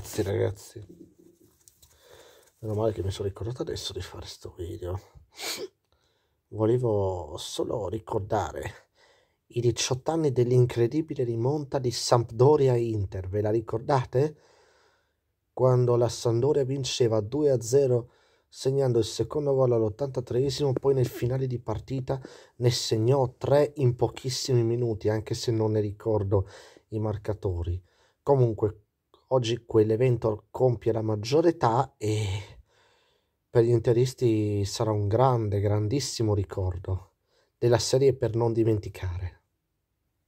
Grazie ragazzi. Meno male che mi sono ricordato adesso di fare questo video. Volevo solo ricordare i 18 anni dell'incredibile rimonta di Sampdoria Inter. Ve la ricordate? Quando la Sampdoria vinceva 2-0 segnando il secondo gol all'83esimo, poi nel finale di partita ne segnò 3 in pochissimi minuti, anche se non ne ricordo i marcatori. Comunque, Oggi quell'evento compie la maggiore età e per gli interisti sarà un grande, grandissimo ricordo della serie per non dimenticare.